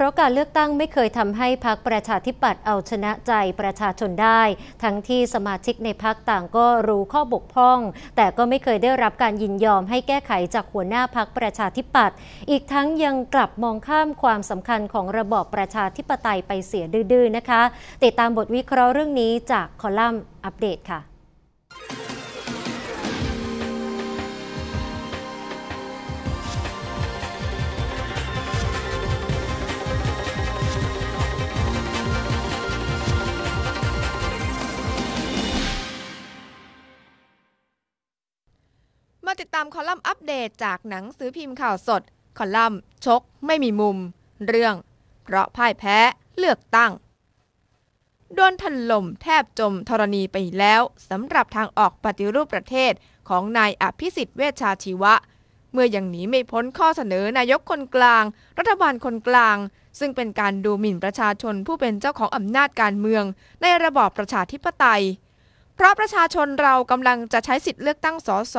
เพราะการเลือกตั้งไม่เคยทำให้พรรคประชาธิปัตย์เอาชนะใจประชาชนได้ ทั้งที่สมาชิกในพรรคต่างก็รู้ข้อบกพร่อง แต่ก็ไม่เคยได้รับการยินยอมให้แก้ไขจากหัวหน้าพรรคประชาธิปัตย์ อีกทั้งยังกลับมองข้ามความสำคัญของระบอบประชาธิปไตยไปเสียดื้อๆนะคะ ติดตามบทวิเคราะห์เรื่องนี้จากคอลัมน์ อัปเดตค่ะติดตามคอลัมน์อัปเดตจากหนังสือพิมพ์ข่าวสด คอลัมน์ชกไม่มีมุม เรื่อง เพราะพ่ายแพ้ เลือกตั้งโดนถล่มแทบจมธรณีไปแล้วสำหรับทางออกปฏิรูปประเทศของนายอภิสิทธิ์เวชชาชีวะ เมื่ออยังหนีไม่พ้นข้อเสนอนายกคนกลาง รัฐบาลคนกลาง ซึ่งเป็นการดูหมิ่นประชาชนผู้เป็นเจ้าของอำนาจการเมืองในระบอบประชาธิปไตยเพราะประชาชนเรากำลังจะใช้สิทธิ์เลือกตั้งสส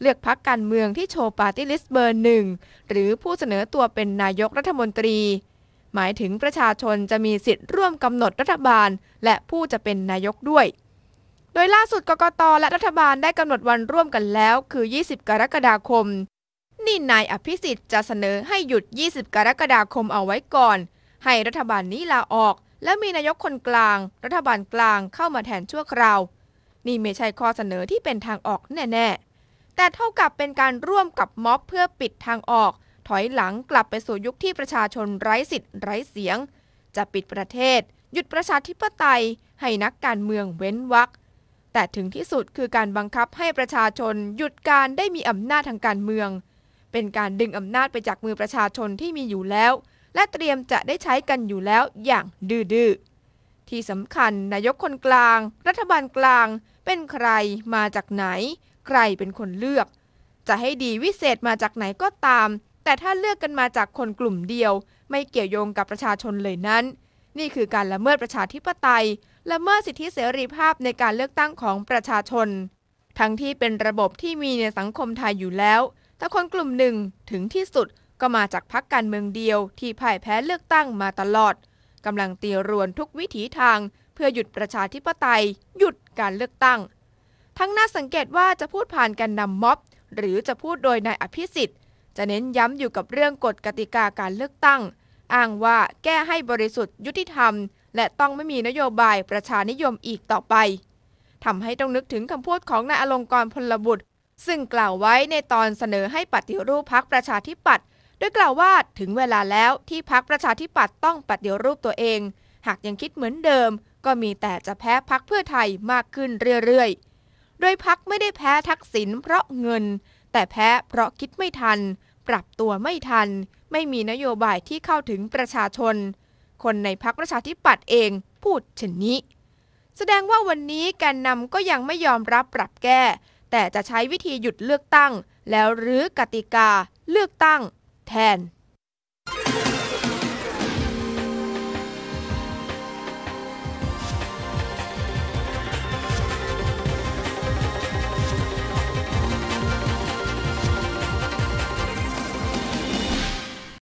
เลือกพักการเมืองที่โชว์ปาร์ตี้ลิสต์เบอร์หนึ่งหรือผู้เสนอตัวเป็นนายกรัฐมนตรี หมายถึงประชาชนจะมีสิทธิ์ร่วมกำหนดรัฐบาล และผู้จะเป็นนายกด้วย โดยล่าสุดกกตและรัฐบาลได้กำหนดวันร่วมกันแล้ว คือ 20 กรกฎาคม นี่นายอภิสิทธิ์จะเสนอให้หยุด 20 กรกฎาคมเอาไว้ก่อน ให้รัฐบาลนี้ลาออก และมีนายกคนกลาง รัฐบาลกลางเข้ามาแทนชั่วคราวนี่ไม่ใช่ข้อเสนอที่เป็นทางออกแน่ ๆ แต่เท่ากับเป็นการร่วมกับม็อบเพื่อปิดทางออก ถอยหลังกลับไปสู่ยุคที่ประชาชนไร้สิทธิ์ไร้เสียง จะปิดประเทศหยุดประชาธิปไตย ให้นักการเมืองเว้นวรรคแต่ถึงที่สุดคือการบังคับให้ประชาชนหยุดการได้มีอำนาจทางการเมือง เป็นการดึงอำนาจไปจากมือประชาชนที่มีอยู่แล้ว และเตรียมจะได้ใช้กันอยู่แล้วอย่างดื้อที่สำคัญ นายกคนกลาง รัฐบาลกลางเป็นใครมาจากไหน ใครเป็นคนเลือก จะให้ดีวิเศษมาจากไหนก็ตาม แต่ถ้าเลือกกันมาจากคนกลุ่มเดียว ไม่เกี่ยวโยงกับประชาชนเลยนั้น นี่คือการละเมิดประชาธิปไตยละเมิดสิทธิเสรีภาพในการเลือกตั้งของประชาชน ทั้งที่เป็นระบบที่มีในสังคมไทยอยู่แล้วแต่คนกลุ่มหนึ่งถึงที่สุดก็มาจากพรรคการเมืองเดียว ที่พ่ายแพ้เลือกตั้งมาตลอดกำลังตีรวนทุกวิถีทางเพื่อหยุดประชาธิปไตย หยุดการเลือกตั้ง ทั้งน่าสังเกตว่าจะพูดผ่านการนำม็อบหรือจะพูดโดยนายอภิสิทธิ์ จะเน้นย้ำอยู่กับเรื่องกฎกติกาการเลือกตั้งอ้างว่าแก้ให้บริสุทธิ์ยุติธรรม และต้องไม่มีนโยบายประชานิยมอีกต่อไปทำให้ต้องนึกถึงคำพูดของนายอลงกรพลบุตร ซึ่งกล่าวไว้ในตอนเสนอให้ปฏิรูปพักประชาธิปัตย์ดยกล่าวว่าถึงเวลาแล้วที่พักประชาธิปัตย์ต้องปฏิรูปตัวเอง หากยังคิดเหมือนเดิม ก็มีแต่จะแพ้พักเพื่อไทยมากขึ้นเรื่อยๆ โดยพักไม่ได้แพ้ทักษิณเพราะเงิน แต่แพ้เพราะคิดไม่ทัน ปรับตัวไม่ทัน ไม่มีนโยบายที่เข้าถึงประชาชน คนในพักประชาธิปัตย์เองพูดเช่นนี้ แสดงว่าวันนี้การนำก็ยังไม่ยอมรับปรับแก้ แต่จะใช้วิธีหยุดเลือกตั้ง แล้ว รื้อกติกาเลือกตั้ง10